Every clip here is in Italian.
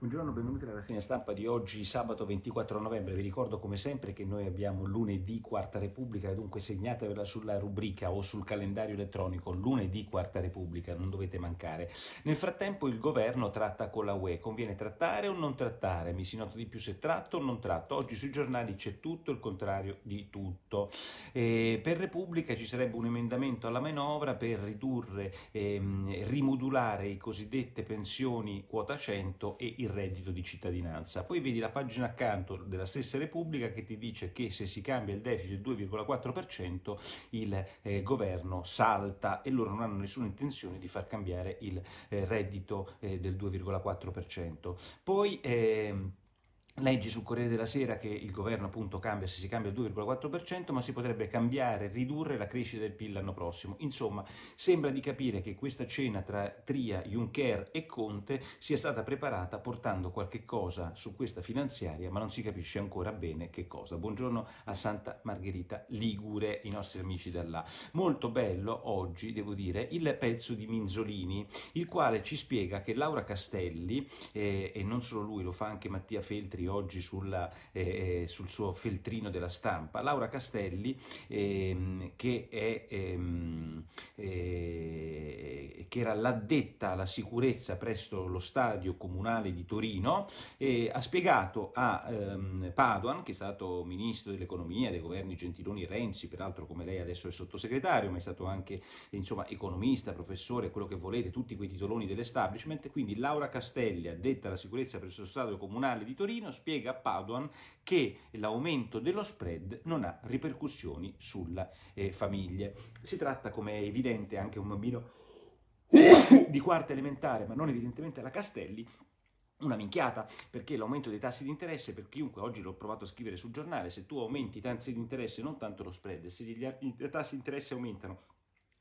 Buongiorno, benvenuti alla rassegna stampa di oggi, sabato 24 novembre. Vi ricordo come sempre che noi abbiamo lunedì Quarta Repubblica, dunque segnatevela sulla rubrica o sul calendario elettronico, lunedì Quarta Repubblica, non dovete mancare. Nel frattempo il governo tratta con la UE, conviene trattare o non trattare? Mi si nota di più se tratto o non tratto. Oggi sui giornali c'è tutto il contrario di tutto. Eh, per Repubblica ci sarebbe un emendamento alla manovra per ridurre, ehm, rimodulare i cosiddette pensioni quota 100 e il il reddito di cittadinanza. Poi vedi la pagina accanto della stessa Repubblica che ti dice che se si cambia il deficit del 2,4% il eh, governo salta e loro non hanno nessuna intenzione di far cambiare il eh, reddito eh, del 2,4%. Poi ehm, Leggi sul Corriere della Sera che il governo appunto cambia, se si cambia il 2,4%, ma si potrebbe cambiare, ridurre la crescita del PIL l'anno prossimo. Insomma, sembra di capire che questa cena tra Tria, Juncker e Conte sia stata preparata portando qualche cosa su questa finanziaria, ma non si capisce ancora bene che cosa. Buongiorno a Santa Margherita Ligure, i nostri amici da là. Molto bello oggi, devo dire, il pezzo di Minzolini, il quale ci spiega che Laura Castelli, eh, e non solo lui, lo fa anche Mattia Feltri, oggi sulla, eh, eh, sul suo feltrino della stampa, Laura Castelli, ehm, che è... Ehm, che era l'addetta alla sicurezza presso lo stadio comunale di Torino, e ha spiegato a ehm, Padoan, che è stato ministro dell'economia dei governi Gentiloni e Renzi, peraltro come lei adesso è sottosegretario, ma è stato anche insomma, economista, professore, quello che volete, tutti quei titoloni dell'establishment, quindi Laura Castelli, addetta alla sicurezza presso lo stadio comunale di Torino, spiega a Paduan che l'aumento dello spread non ha ripercussioni sulla eh, famiglie. Si tratta, come è evidente, anche un bambino di quarta elementare, ma non evidentemente alla Castelli, una minchiata, perché l'aumento dei tassi di interesse, per chiunque oggi l'ho provato a scrivere sul giornale, se tu aumenti i tassi di interesse, non tanto lo spread, se i tassi di interesse aumentano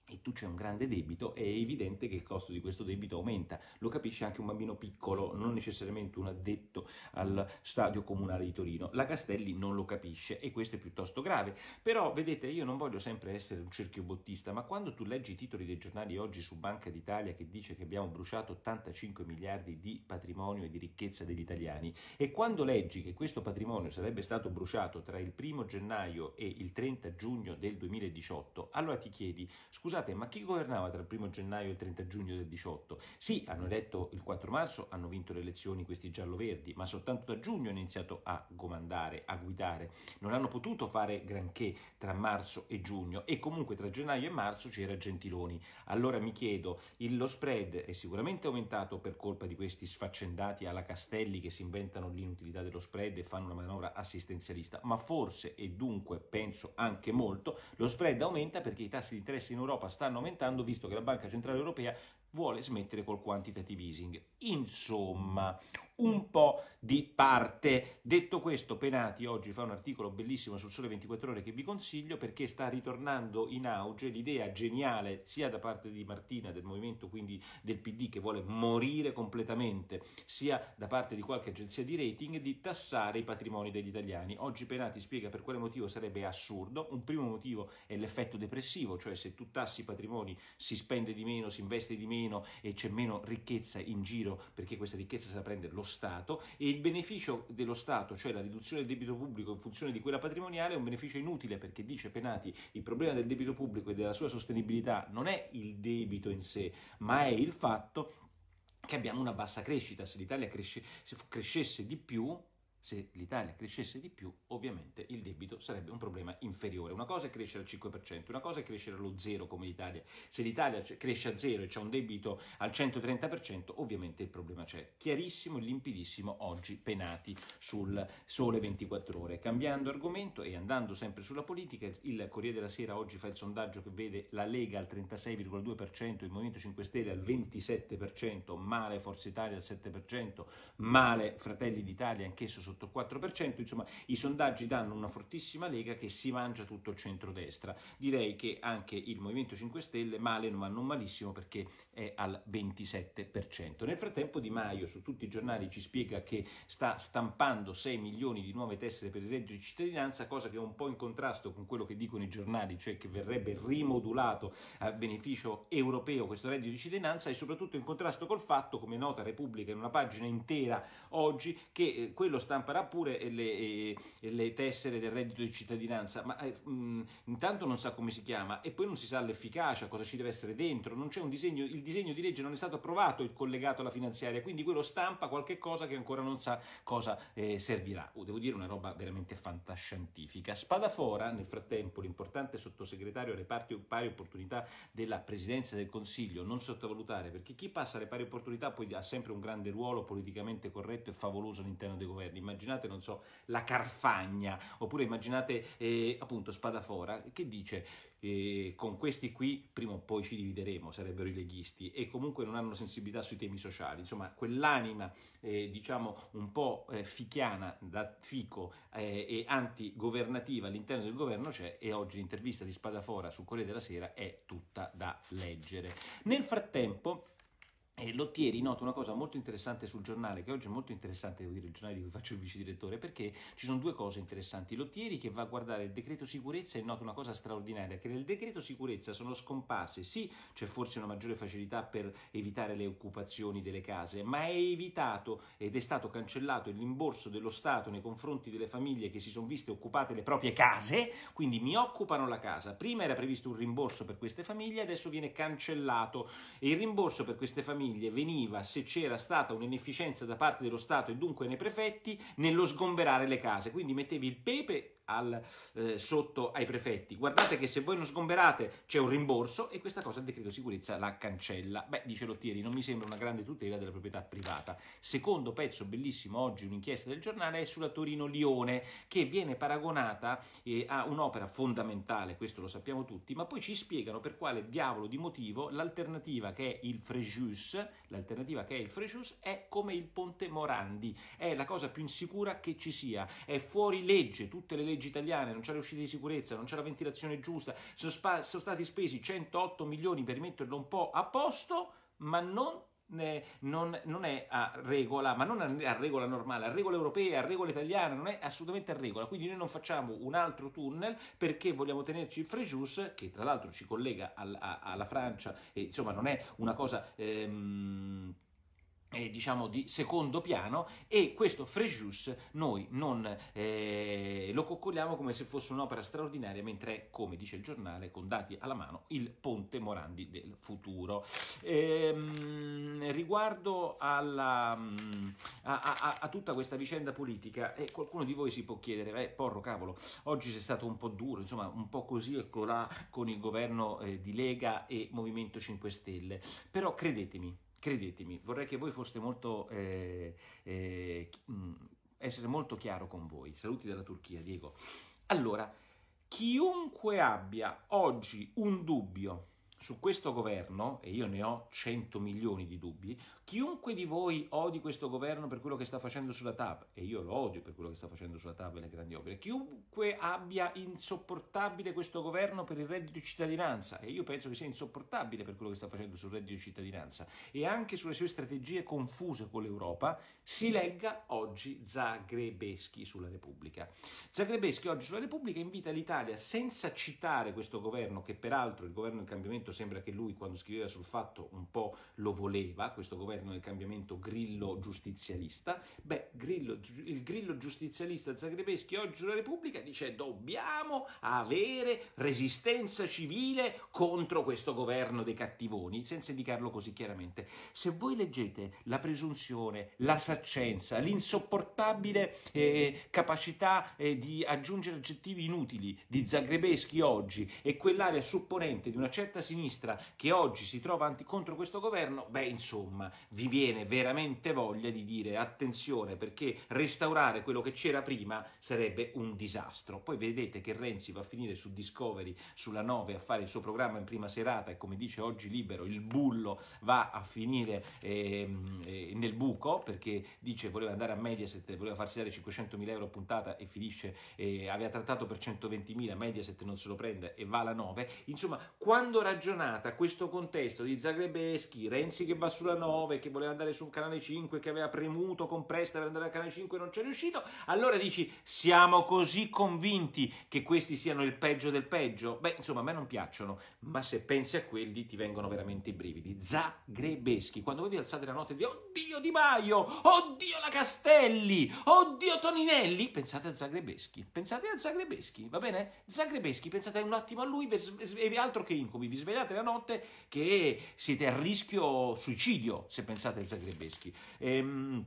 e tu c'è un grande debito, è evidente che il costo di questo debito aumenta. Lo capisce anche un bambino piccolo, non necessariamente un addetto al stadio comunale di Torino. La Castelli non lo capisce e questo è piuttosto grave. Però, vedete, io non voglio sempre essere un cerchio bottista, ma quando tu leggi i titoli dei giornali oggi su Banca d'Italia che dice che abbiamo bruciato 85 miliardi di patrimonio e di ricchezza degli italiani e quando leggi che questo patrimonio sarebbe stato bruciato tra il 1 gennaio e il 30 giugno del 2018, allora ti chiedi, scusa, scusate, ma chi governava tra il 1 gennaio e il 30 giugno del 18? Sì, hanno eletto il 4 marzo, hanno vinto le elezioni questi giallo-verdi, ma soltanto da giugno hanno iniziato a comandare, a guidare. Non hanno potuto fare granché tra marzo e giugno e comunque tra gennaio e marzo c'era Gentiloni. Allora mi chiedo, lo spread è sicuramente aumentato per colpa di questi sfaccendati alla Castelli che si inventano l'inutilità dello spread e fanno una manovra assistenzialista, ma forse e dunque penso anche molto, lo spread aumenta perché i tassi di interesse in Europa Europa stanno aumentando visto che la Banca Centrale Europea vuole smettere col quantitative easing. Insomma, un po' di parte. Detto questo, Penati oggi fa un articolo bellissimo sul Sole 24 Ore che vi consiglio perché sta ritornando in auge l'idea geniale sia da parte di Martina del movimento, quindi del PD che vuole morire completamente, sia da parte di qualche agenzia di rating di tassare i patrimoni degli italiani. Oggi Penati spiega per quale motivo sarebbe assurdo. Un primo motivo è l'effetto depressivo, cioè se tu tassi i patrimoni si spende di meno, si investe di meno e c'è meno ricchezza in giro perché questa ricchezza se la prende lo Stato e il beneficio dello Stato, cioè la riduzione del debito pubblico in funzione di quella patrimoniale, è un beneficio inutile perché dice Penati il problema del debito pubblico e della sua sostenibilità non è il debito in sé, ma è il fatto che abbiamo una bassa crescita. Se l'Italia cresce, se crescesse di più, se l'Italia crescesse di più, ovviamente il debito sarebbe un problema inferiore. Una cosa è crescere al 5%, una cosa è crescere allo 0 come l'Italia. Se l'Italia cresce a 0 e c'è un debito al 130%, ovviamente il problema c'è. Chiarissimo e limpidissimo oggi penati sul sole 24 ore. Cambiando argomento e andando sempre sulla politica, il Corriere della Sera oggi fa il sondaggio che vede la Lega al 36,2%, il Movimento 5 Stelle al 27%, male Forza Italia al 7%, male Fratelli d'Italia anch'esso sotto sotto il 4%, insomma i sondaggi danno una fortissima Lega che si mangia tutto il centrodestra. Direi che anche il Movimento 5 Stelle male ma non malissimo perché è al 27%. Nel frattempo Di Maio su tutti i giornali ci spiega che sta stampando 6 milioni di nuove tessere per il reddito di cittadinanza, cosa che è un po' in contrasto con quello che dicono i giornali, cioè che verrebbe rimodulato a beneficio europeo questo reddito di cittadinanza e soprattutto in contrasto col fatto, come nota Repubblica in una pagina intera oggi, che eh, quello stampa stamperà pure le, le tessere del reddito di cittadinanza, ma mh, eh, mm, intanto non sa come si chiama e poi non si sa l'efficacia, cosa ci deve essere dentro, non c'è un disegno, il disegno di legge non è stato approvato, il collegato alla finanziaria, quindi quello stampa qualche cosa che ancora non sa cosa eh, servirà. Oh, devo dire una roba veramente fantascientifica. Spadafora, nel frattempo, l'importante sottosegretario alle pari opportunità della Presidenza del Consiglio, non sottovalutare, perché chi passa alle pari opportunità poi ha sempre un grande ruolo politicamente corretto e favoloso all'interno dei governi, immaginate, non so, la Carfagna, oppure immaginate eh, appunto Spadafora che dice eh, con questi qui prima o poi ci divideremo, sarebbero i leghisti, e comunque non hanno sensibilità sui temi sociali. Insomma, quell'anima, eh, diciamo, un po' eh, fichiana, da fico eh, e antigovernativa all'interno del governo c'è, e oggi l'intervista di Spadafora su Corriere della Sera è tutta da leggere. Nel frattempo eh, Lottieri nota una cosa molto interessante sul giornale, che oggi è molto interessante, devo dire, il giornale di cui faccio il vice direttore, perché ci sono due cose interessanti. Lottieri che va a guardare il decreto sicurezza e nota una cosa straordinaria, che nel decreto sicurezza sono scomparse, sì, c'è forse una maggiore facilità per evitare le occupazioni delle case, ma è evitato ed è stato cancellato il rimborso dello Stato nei confronti delle famiglie che si sono viste occupate le proprie case, quindi mi occupano la casa. Prima era previsto un rimborso per queste famiglie, adesso viene cancellato. E il rimborso per queste famiglie famiglie veniva se c'era stata un'inefficienza da parte dello Stato e dunque nei prefetti nello sgomberare le case, quindi mettevi il pepe al, eh, sotto ai prefetti. Guardate che se voi non sgomberate c'è un rimborso e questa cosa il decreto sicurezza la cancella. Beh, dice Lottieri, non mi sembra una grande tutela della proprietà privata. Secondo pezzo bellissimo oggi, un'inchiesta del giornale, è sulla Torino-Lione, che viene paragonata eh, a un'opera fondamentale, questo lo sappiamo tutti, ma poi ci spiegano per quale diavolo di motivo l'alternativa che è il Frejus Shoes, l'alternativa che è il Free Shoes, è come il ponte Morandi, è la cosa più insicura che ci sia, è fuori legge, tutte le leggi italiane, non c'è l'uscita di sicurezza, non c'è la ventilazione giusta, sono, spa- sono stati spesi 108 milioni per metterlo un po' a posto, ma non non, non, è a regola, ma non a regola normale, a regola europea, a regola italiana, non è assolutamente a regola. Quindi noi non facciamo un altro tunnel perché vogliamo tenerci il Fréjus, che tra l'altro ci collega al, a, alla Francia, e insomma non è una cosa... Ehm, eh, diciamo di secondo piano e questo Frejus noi non eh, lo coccoliamo come se fosse un'opera straordinaria mentre è, come dice il giornale, con dati alla mano, il ponte Morandi del futuro. Ehm, riguardo alla, mm, a, a, a, tutta questa vicenda politica, eh, qualcuno di voi si può chiedere, eh, porro cavolo, oggi sei stato un po' duro, insomma un po' così e colà con il governo eh, di Lega e Movimento 5 Stelle, però credetemi, credetemi, vorrei che voi foste molto... Eh, eh, mm, essere molto chiaro con voi. Saluti dalla Turchia, Diego. Allora, chiunque abbia oggi un dubbio su questo governo, e io ne ho 100 milioni di dubbi, chiunque di voi odi questo governo per quello che sta facendo sulla TAP, e io lo odio per quello che sta facendo sulla TAP e le grandi opere, chiunque abbia insopportabile questo governo per il reddito di cittadinanza, e io penso che sia insopportabile per quello che sta facendo sul reddito di cittadinanza, e anche sulle sue strategie confuse con l'Europa, si legga oggi Zagrebeschi sulla Repubblica. Zagrebeschi oggi sulla Repubblica invita l'Italia, senza citare questo governo, che peraltro il governo del cambiamento cambiamento, sembra che lui quando scriveva sul fatto un po' lo voleva, questo governo del cambiamento grillo giustizialista, beh, grillo, il grillo giustizialista zagrebeschi oggi sulla Repubblica dice dobbiamo avere resistenza civile contro questo governo dei cattivoni, senza indicarlo così chiaramente. Se voi leggete la presunzione, la saccenza, l'insopportabile eh, capacità eh, di aggiungere aggettivi inutili di Zagrebeschi oggi e quell'area supponente di una certa significazione sinistra che oggi si trova contro questo governo, beh insomma vi viene veramente voglia di dire attenzione perché restaurare quello che c'era prima sarebbe un disastro. Poi vedete che Renzi va a finire su Discovery, sulla 9 a fare il suo programma in prima serata e come dice oggi Libero il bullo va a finire ehm, eh, nel buco perché dice voleva andare a Mediaset, voleva farsi dare 500.000 euro a puntata e finisce, eh, aveva trattato per 120.000, Mediaset non se lo prende e va alla 9. Insomma, quando ragiona ragionata questo contesto di Zagrebeschi, Renzi che va sulla 9, che voleva andare su un canale 5, che aveva premuto con Presta per andare al canale 5 e non c'è riuscito, allora dici siamo così convinti che questi siano il peggio del peggio? Beh, insomma, a me non piacciono, ma se pensi a quelli ti vengono veramente i brividi. Zagrebeschi, quando voi vi alzate la notte e di oddio Di Maio, oddio la Castelli, oddio Toninelli, pensate a Zagrebeschi, pensate a Zagrebeschi, va bene? Zagrebeschi, pensate un attimo a lui e altro che incubi, vi svegliate svegliate la notte che siete a rischio suicidio se pensate al Zagrebeschi. Ehm,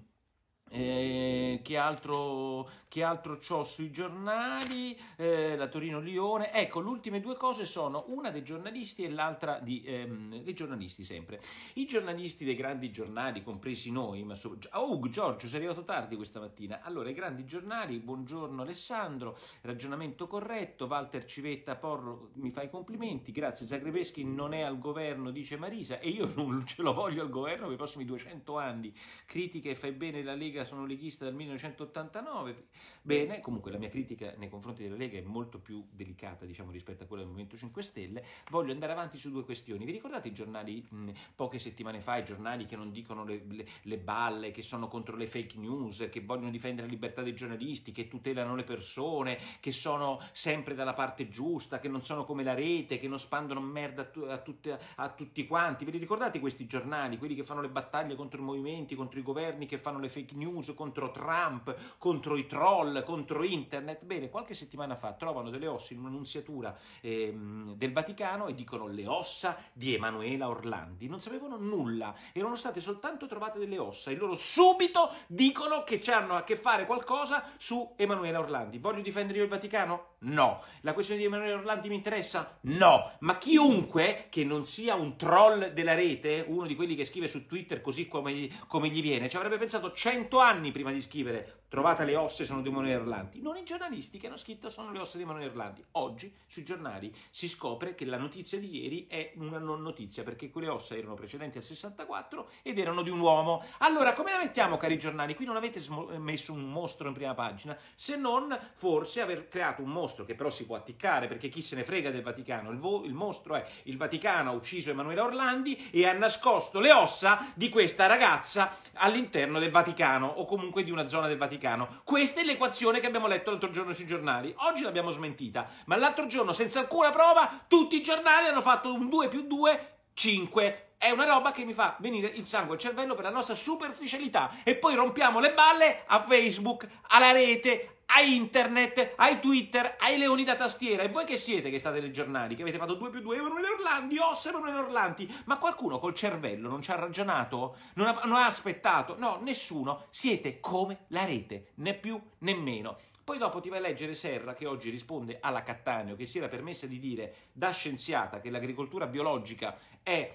eh, che, altro, che altro c'ho sui giornali? Eh, la Torino-Lione. Ecco, le ultime due cose sono una dei giornalisti e l'altra di, ehm, dei giornalisti sempre. I giornalisti dei grandi giornali, compresi noi, ma so, oh Giorgio, sei arrivato tardi questa mattina. Allora, i grandi giornali, buongiorno Alessandro, ragionamento corretto, Walter Civetta, Porro, mi fai complimenti, grazie. Zagrebeschi non è al governo, dice Marisa, e io non ce lo voglio al governo per i prossimi 200 anni. Critica e fai bene la Lega Lega, sono leghista dal 1989. Bene, comunque la mia critica nei confronti della Lega è molto più delicata diciamo, rispetto a quella del Movimento 5 Stelle. Voglio andare avanti su due questioni. Vi ricordate i giornali mh, poche settimane fa, i giornali che non dicono le, le, le balle, che sono contro le fake news, che vogliono difendere la libertà dei giornalisti, che tutelano le persone, che sono sempre dalla parte giusta, che non sono come la rete, che non spandono merda a, tu, a, tutte, a, tutti quanti. Vi ricordate questi giornali, quelli che fanno le battaglie contro i movimenti, contro i governi, che fanno le fake news? news, contro Trump, contro i troll, contro internet. Bene, qualche settimana fa trovano delle ossa in un'annunziatura ehm, del Vaticano e dicono le ossa di Emanuela Orlandi. Non sapevano nulla, erano state soltanto trovate delle ossa e loro subito dicono che hanno a che fare qualcosa su Emanuela Orlandi. Voglio difendere io il Vaticano? No. La questione di Emanuela Orlandi mi interessa? No. Ma chiunque che non sia un troll della rete, uno di quelli che scrive su Twitter così come, come gli viene, ci avrebbe pensato cento anni prima di scrivere trovate le ossa sono di Emanuele Orlandi. Non i giornalisti che hanno scritto sono le ossa di Emanuele Orlandi. Oggi sui giornali si scopre che la notizia di ieri è una non notizia perché quelle ossa erano precedenti al 64 ed erano di un uomo. Allora come la mettiamo cari giornali? Qui non avete messo un mostro in prima pagina se non forse aver creato un mostro che però si può atticcare perché chi se ne frega del Vaticano. Il, il mostro è il Vaticano ha ucciso Emanuele Orlandi e ha nascosto le ossa di questa ragazza all'interno del Vaticano o comunque di una zona del Vaticano. Questa è l'equazione che abbiamo letto l'altro giorno sui giornali. Oggi l'abbiamo smentita, ma l'altro giorno, senza alcuna prova, tutti i giornali hanno fatto un 2 più 2, 5. È una roba che mi fa venire il sangue al cervello per la nostra superficialità. E poi rompiamo le balle a Facebook, alla rete, a internet, ai Twitter, ai leoni da tastiera. E voi che siete che state nei giornali, che avete fatto 2 più 2, Emanuele Orlandi, o oh, Emanuele Orlandi. Ma qualcuno col cervello non ci ha ragionato? Non ha, non ha aspettato? No, nessuno. Siete come la rete, né più né meno. Poi dopo ti vai a leggere Serra che oggi risponde alla Cattaneo che si era permessa di dire da scienziata che l'agricoltura biologica è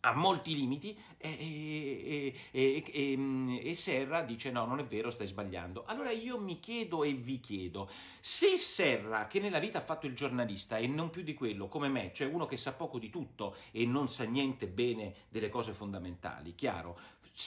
ha molti limiti e, e, e, e, Serra dice no, non è vero, stai sbagliando. Allora io mi chiedo e vi chiedo, se Serra, che nella vita ha fatto il giornalista e non più di quello, come me, cioè uno che sa poco di tutto e non sa niente bene delle cose fondamentali, chiaro,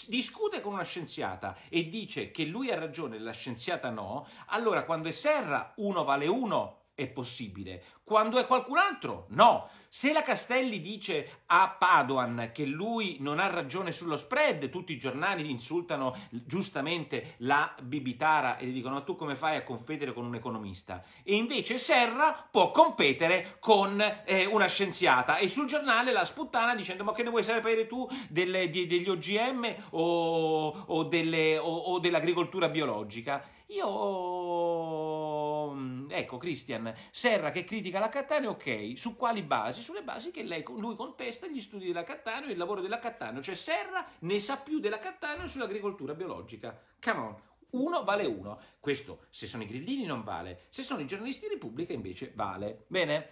discute con una scienziata e dice che lui ha ragione e la scienziata no, allora quando è Serra uno vale uno è possibile, quando è qualcun altro no. Se la Castelli dice a Padoan che lui non ha ragione sullo spread, tutti i giornali insultano giustamente la Bibitara e gli dicono ma tu come fai a competere con un economista? E invece Serra può competere con eh, una scienziata e sul giornale la sputtana dicendo ma che ne vuoi sapere tu delle, di, degli OGM o, o, delle, o, o dell'agricoltura biologica? Io ecco Christian Serra che critica la Cattaneo, ok, su quali basi? Sulle basi che lei, lui contesta gli studi della Cattaneo e il lavoro della Cattaneo, cioè Serra ne sa più della Cattaneo sull'agricoltura biologica. Come on, uno vale uno. Questo se sono i grillini non vale, se sono i giornalisti di Repubblica invece vale. Bene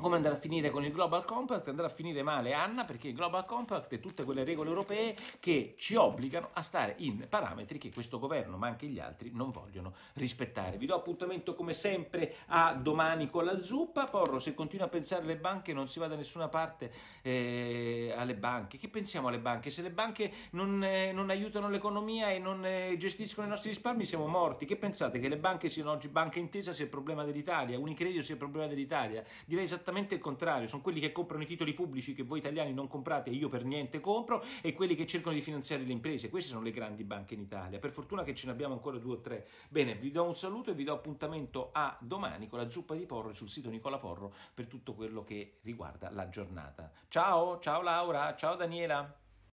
come andrà a finire con il Global Compact? Andrà a finire male Anna perché il Global Compact e tutte quelle regole europee che ci obbligano a stare in parametri che questo governo, ma anche gli altri, non vogliono rispettare. Vi do appuntamento come sempre a domani con la zuppa. Porro, se continua a pensare alle banche non si va da nessuna parte eh, alle banche. Che pensiamo alle banche? Se le banche non, eh, non aiutano l'economia e non eh, gestiscono i nostri risparmi siamo morti. Che pensate? Che le banche siano oggi banca intesa se è il problema dell'Italia, Unicredito se è il problema dell'Italia? Direi esattamente esattamente il contrario, sono quelli che comprano i titoli pubblici che voi italiani non comprate e io per niente compro e quelli che cercano di finanziare le imprese, queste sono le grandi banche in Italia, per fortuna che ce ne abbiamo ancora due o tre. Bene, vi do un saluto e vi do appuntamento a domani con la zuppa di Porro sul sito Nicola Porro per tutto quello che riguarda la giornata. Ciao, ciao Laura, ciao Daniela.